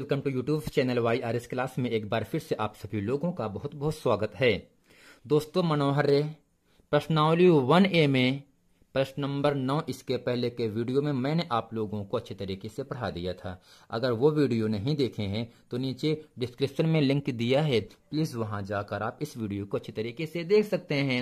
welcome to YouTube channel Y R S class में एक बार फिर से आप सभी लोगों का बहुत बहुत स्वागत है दोस्तों मनोहर प्रश्नावली वन ए में प्रश्न नंबर नौ इसके पहले के वीडियो में मैंने आप लोगों को अच्छे तरीके से पढ़ा दिया था अगर वो वीडियो नहीं देखे हैं तो नीचे डिस्क्रिप्शन में लिंक दिया है प्लीज वहां जाकर आप इस वीडियो को अच्छे तरीके से देख सकते हैं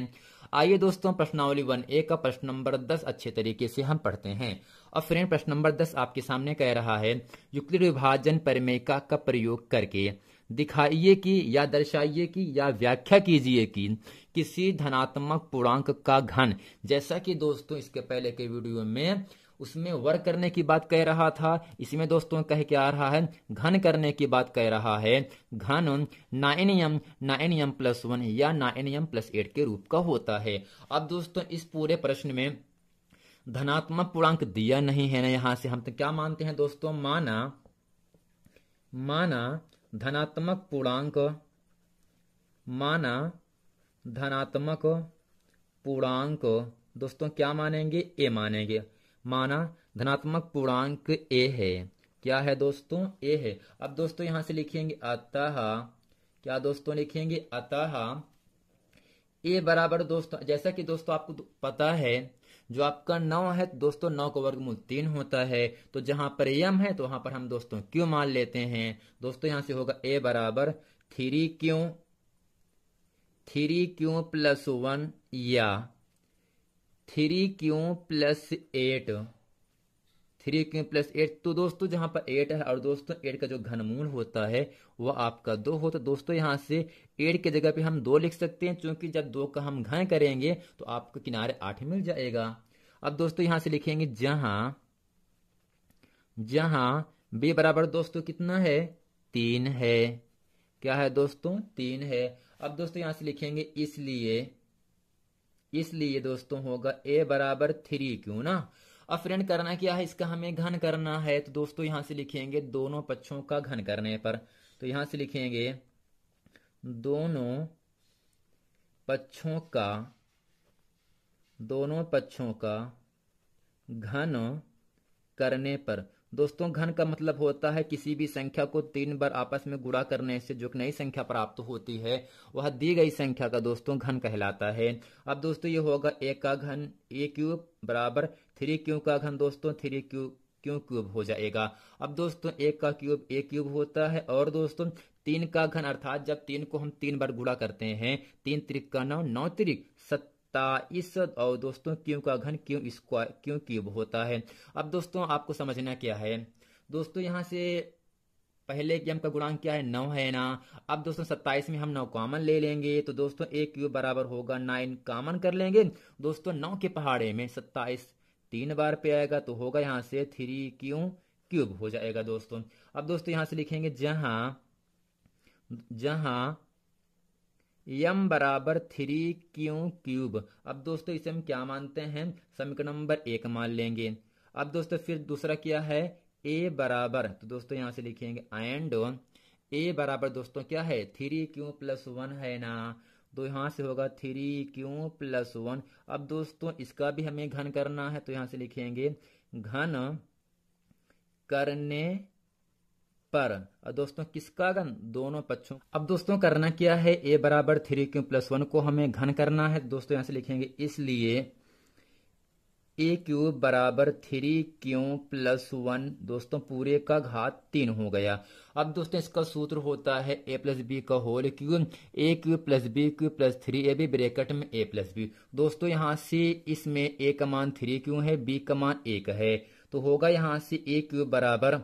आइए दोस्तों प्रश्नावली वन ए का प्रश्न नंबर दस अच्छे तरीके से हम पढ़ते हैं और फ्रेंड प्रश्न नंबर दस आपके सामने कह रहा है युक्ति विभाजन परिमेय का प्रयोग करके दिखाइए कि या दर्शाइए कि या व्याख्या कीजिए कि किसी धनात्मक पूर्णांक का घन जैसा कि दोस्तों इसके पहले के वीडियो में उसमें वर्ग करने की बात कह रहा था इसमें दोस्तों कह के आ रहा है घन करने की बात कह रहा है घन nine M nine M plus one या नाइन एम प्लस एट के रूप का होता है अब दोस्तों इस पूरे प्रश्न में धनात्मक पूर्णांक दिया नहीं है ना यहां से हम तो क्या मानते हैं दोस्तों माना माना धनात्मक पूर्णांक माना धनात्मक पूर्णांक दोस्तों क्या मानेंगे ए मानेंगे माना धनात्मक पूर्णांक ए है क्या है दोस्तों ए है अब दोस्तों यहां से लिखेंगे अतः क्या दोस्तों लिखेंगे अतः ए बराबर दोस्तों जैसा कि दोस्तों आपको पता है जो आपका नौ है तो दोस्तों नौ का वर्गमूल तीन होता है तो जहां पर यम है तो वहां पर हम दोस्तों क्यों मान लेते हैं दोस्तों यहां से होगा ए बराबर three Q three Q plus one या three Q plus eight three Q plus eight तो दोस्तों जहां पर एट है और दोस्तों एट का जो घनमूल होता है वह आपका दो होता तो है दोस्तों यहां से एट की जगह पे हम दो लिख सकते हैं क्योंकि जब दो का हम घन करेंगे तो आपको किनारे आठ मिल जाएगा अब दोस्तों यहां से लिखेंगे जहां जहां बी बराबर दोस्तों कितना है तीन है क्या है दोस्तों तीन है अब दोस्तों यहां से लिखेंगे इसलिए इसलिए दोस्तों होगा ए बराबर थ्री क्यू ना फ्रेंड करना क्या है इसका हमें घन करना है तो दोस्तों यहां से लिखेंगे दोनों पक्षों का घन करने पर तो यहां से लिखेंगे दोनों पक्षों का दोनों पक्षों का घन करने पर दोस्तों घन का मतलब होता है किसी भी संख्या को तीन बार आपस में गुणा करने से जो नई संख्या प्राप्त होती है वह दी गई संख्या का दोस्तों घन कहलाता है अब दोस्तों ये होगा एक का घन ए क्यूब बराबर थ्री क्यू का घन दोस्तों थ्री क्यू क्यों क्यूब हो जाएगा अब दोस्तों एक का क्यूब एक क्यूब होता है और दोस्तों तीन का घन अर्थात जब तीन को हम तीन बार गुड़ा करते हैं तीन त्रिक का नौ नौ त्रिक सत्य ता इस और दोस्तों क्यों का घन क्यों स्क्वायर क्यों क्यूब होता है अब दोस्तों आपको समझना क्या है दोस्तों यहाँ से पहले की का गुणांक क्या है नौ है ना अब दोस्तों सत्ताईस में हम नौ कॉमन ले लेंगे तो दोस्तों एक क्यूब बराबर होगा नाइन कॉमन कर लेंगे दोस्तों नौ के पहाड़े में सत्ताईस तीन बार पे आएगा तो होगा यहाँ से थ्री क्यू क्यूब हो जाएगा दोस्तों अब दोस्तों यहां से लिखेंगे जहां जहां यम बराबर थ्री क्यू क्यूब अब दोस्तों इसे हम क्या मानते हैं समीकरण नंबर एक मान लेंगे अब दोस्तों फिर दूसरा क्या है ए बराबर तो दोस्तों यहां से लिखेंगे एंड ए बराबर दोस्तों क्या है थ्री क्यू प्लस वन है ना तो यहां से होगा थ्री क्यू प्लस वन अब दोस्तों इसका भी हमें घन करना है तो यहां से लिखेंगे घन करने पर और दोस्तों किसका घन दोनों पक्षों अब दोस्तों करना क्या है ए बराबर थ्री क्यू प्लस वन को हमें घन करना है दोस्तों यहां से लिखेंगे इसलिए ए क्यूब बराबर थ्री क्यू प्लस वन दोस्तों पूरे का घात तीन हो गया अब दोस्तों इसका सूत्र होता है ए प्लस बी का whole cube A cube plus B cube plus three A B bracket में ए प्लस बी दोस्तों यहाँ से इसमें ए का मान थ्री क्यू है बी का मान एक है तो होगा यहाँ से ए क्यूब बराबर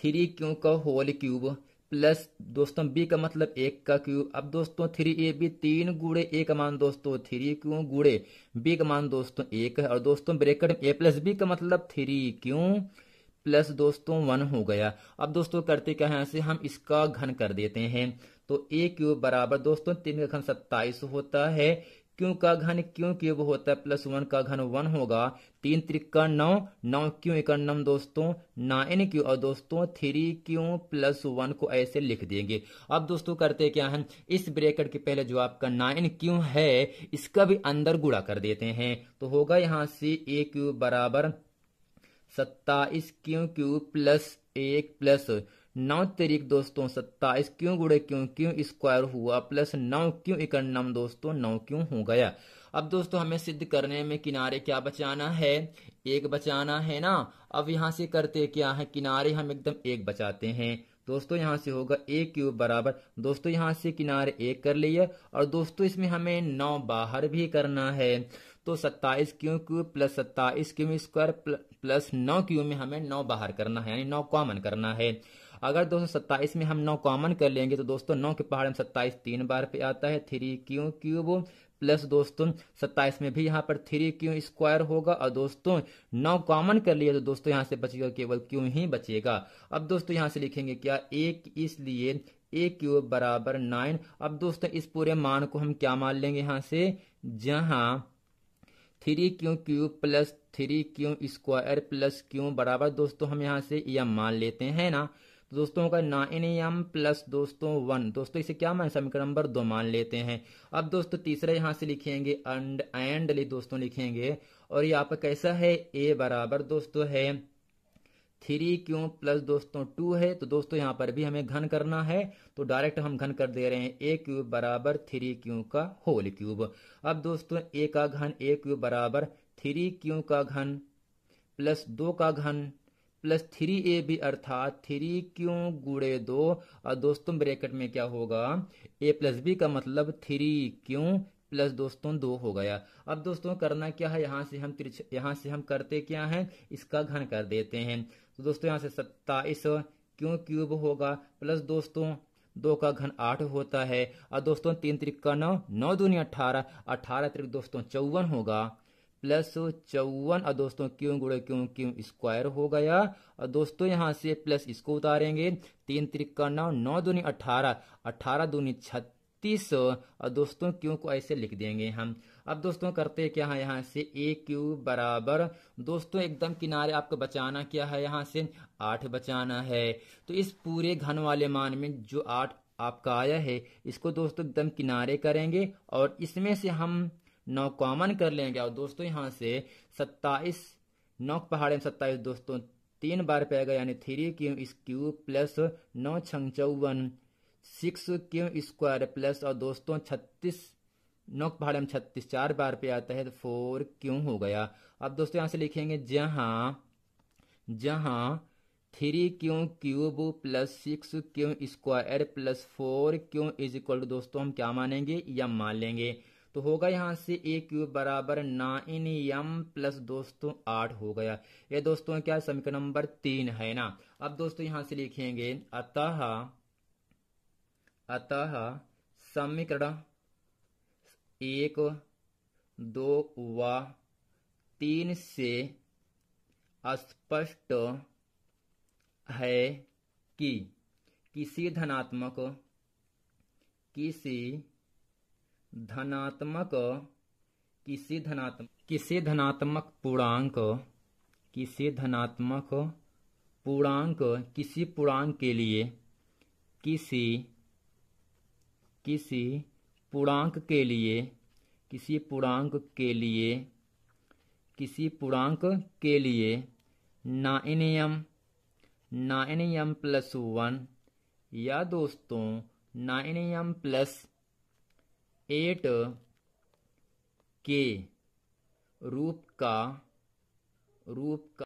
थ्री क्यू का होल क्यूब प्लस दोस्तों बी का मतलब एक का क्यूब अब दोस्तों थ्री ए बी तीन गुड़े ए का मान दोस्तों थ्री क्यू गुड़े बी का मान दोस्तों एक है और दोस्तों ब्रेकेट ए प्लस बी का मतलब थ्री क्यू प्लस दोस्तों वन हो गया अब दोस्तों करते क्या है ऐसे से हम इसका घन कर देते हैं तो ए क्यूब बराबर दोस्तों तीन का घन सत्ताईस होता है क्यों का घन क्यों क्यूब होता है प्लस वन का घन वन होगा तीन त्रिका नौ नौ क्यू नम दोस्तों नाइन क्यू और दोस्तों थ्री क्यू प्लस वन को ऐसे लिख देंगे अब दोस्तों करते क्या है इस ब्रेकेट के पहले जो आपका नाइन क्यू है इसका भी अंदर गुड़ा कर देते हैं तो होगा यहां से ए क्यू बराबर सत्ताईस क्यू क्यू प्लस एक प्लस नौ तरीक दोस्तों सत्ताईस क्यों गुड़े क्यों क्यों स्क्वायर हुआ प्लस नौ क्यों इकन्नम दोस्तों नौ क्यों हो गया अब दोस्तों हमें सिद्ध करने में किनारे क्या बचाना है एक बचाना है ना अब यहां से करते क्या है किनारे हम एकदम एक बचाते हैं दोस्तों यहाँ से होगा ए क्यूब बराबर दोस्तों यहाँ से किनारे एक कर लिए और दोस्तों इसमें हमें नौ बाहर भी करना है तो सत्ताईस क्यू क्यूब प्लस सत्ताईस क्यू स्क्वायर प्लस नौ क्यू में हमें नौ बाहर करना है यानी नौ कॉमन करना है अगर दो में हम नौ कॉमन कर लेंगे तो दोस्तों नौ के पहाड़ में सत्ताईस तीन बार पे आता है थ्री क्यू क्यूब प्लस दोस्तों सत्ताईस में भी यहाँ पर थ्री क्यू स्क्वायर होगा और दोस्तों नौ कॉमन कर लिए तो दोस्तों यहाँ से बचेगा केवल क्यू ही बचेगा अब दोस्तों यहाँ से लिखेंगे क्या एक इसलिए ए क्यूब बराबर नाइन अब दोस्तों इस पूरे मान को हम क्या मान लेंगे यहाँ से जहाँ three Q cube plus three Q square plus Q बराबर दोस्तों हम यहाँ से यह मान लेते हैं ना तो दोस्तों का नाइन एम प्लस दोस्तों वन दोस्तों इसे क्या मान समीकरण नंबर दो मान लेते हैं अब दोस्तों तीसरा यहां से लिखेंगे एंड एंड दोस्तों लिखेंगे और ये आपका कैसा है ए बराबर दोस्तों है थ्री क्यों प्लस दोस्तों टू है तो दोस्तों यहाँ पर भी हमें घन करना है तो डायरेक्ट हम घन कर दे रहे हैं ए क्यूब बराबर थ्री क्यू का होल क्यूब अब दोस्तों ए का घन ए क्यूब बराबर थ्री क्यू का घन प्लस दो का घन प्लस थ्री ए बी अर्थात थ्री क्यू गुड़े दो और दोस्तों ब्रैकेट में क्या होगा ए प्लस बी का मतलब थ्री क्यू प्लस दोस्तों दो हो गया अब दोस्तों करना क्या है यहाँ से हम त्रिच यहाँ से हम करते क्या है इसका घन कर देते हैं तो दोस्तों यहाँ से सत्ताईस क्यों क्यूब होगा प्लस दोस्तों दो का घन आठ होता है और दोस्तों तीन त्रिक का नौ नौ दूनी अठारह अठारह त्रिक दोस्तों चौवन होगा प्लस चौवन और दोस्तों क्यों गुड़े क्यों क्यों स्क्वायर हो गया और दोस्तों यहां से प्लस इसको उतारेंगे तीन त्रिका नौ नौ दूनी अठारह अठारह दूनी छत्तीस और दोस्तों क्यों को ऐसे लिख देंगे हम अब दोस्तों करते हैं क्या है यहाँ से ए क्यू बराबर दोस्तों एकदम किनारे आपको बचाना क्या है यहाँ से आठ बचाना है तो इस पूरे घन वाले मान में जो आठ आपका आया है इसको दोस्तों एकदम किनारे करेंगे और इसमें से हम नौ कॉमन कर लेंगे और दोस्तों यहाँ से सत्ताईस नौ पहाड़े में सत्ताईस दोस्तों तीन बार पेगा यानी थ्री क्यू स्क्यू प्लस नौ छंग चौवन सिक्स क्यू स्क्वायर प्लस और दोस्तों छत्तीस नौ पहाड़े में छत्तीस चार बार पे आता है तो फोर क्यू हो गया अब दोस्तों यहां से लिखेंगे जहां जहां three Q cube plus six Q square plus four Q is equal to दोस्तों हम क्या मानेंगे यम मान लेंगे तो होगा यहाँ से ए क्यूब बराबर नाइन एम प्लस दोस्तों आठ हो गया ये दोस्तों क्या समीकरण नंबर तीन है ना अब दोस्तों यहां से लिखेंगे अतः अतः समीकरण एक दो व तीन से स्पष्ट है कि किसी धनात्मक किसी धनात्मक किसी धनात्मक किसी धनात्मक पूर्णांक किसी धनात्मक पूर्णांक किसी पूर्णांक के लिए किसी किसी पूर्णांक के लिए किसी पूर्णांक के लिए किसी पूर्णांक के लिए nine M nine M plus one या दोस्तों नाइन एम प्लस एट के रूप का रूप का